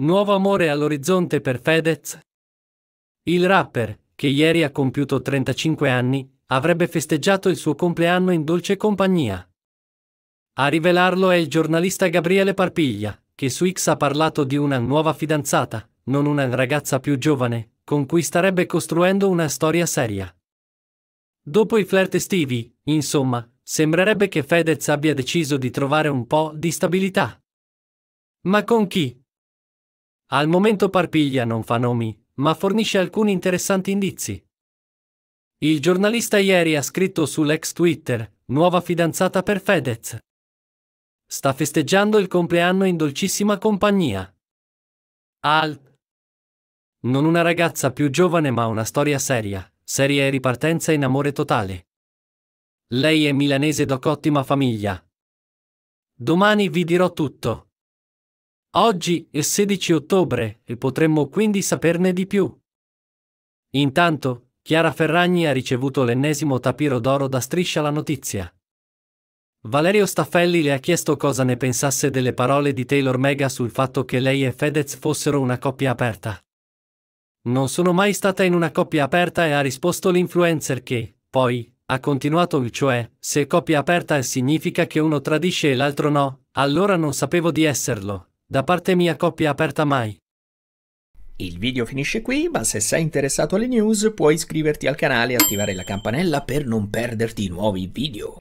Nuovo amore all'orizzonte per Fedez? Il rapper, che ieri ha compiuto 35 anni, avrebbe festeggiato il suo compleanno in dolce compagnia. A rivelarlo è il giornalista Gabriele Parpiglia, che su X ha parlato di una nuova fidanzata, non una ragazza più giovane, con cui starebbe costruendo una storia seria. Dopo i flirt estivi, insomma, sembrerebbe che Fedez abbia deciso di trovare un po' di stabilità. Ma con chi? Al momento Parpiglia non fa nomi, ma fornisce alcuni interessanti indizi. Il giornalista ieri ha scritto sull'ex Twitter, nuova fidanzata per Fedez. Sta festeggiando il compleanno in dolcissima compagnia. Al. Non una ragazza più giovane ma una storia seria, seria e ripartenza in amore totale. Lei è milanese d'ottima famiglia. Domani vi dirò tutto. Oggi è 16 ottobre e potremmo quindi saperne di più. Intanto, Chiara Ferragni ha ricevuto l'ennesimo tapiro d'oro da Striscia la Notizia. Valerio Staffelli le ha chiesto cosa ne pensasse delle parole di Taylor Mega sul fatto che lei e Fedez fossero una coppia aperta. Non sono mai stata in una coppia aperta e ha risposto l'influencer che, poi, ha continuato il cioè, se coppia aperta significa che uno tradisce e l'altro no, allora non sapevo di esserlo. Da parte mia coppia aperta mai. Il video finisce qui, ma se sei interessato alle news puoi iscriverti al canale e attivare la campanella per non perderti i nuovi video.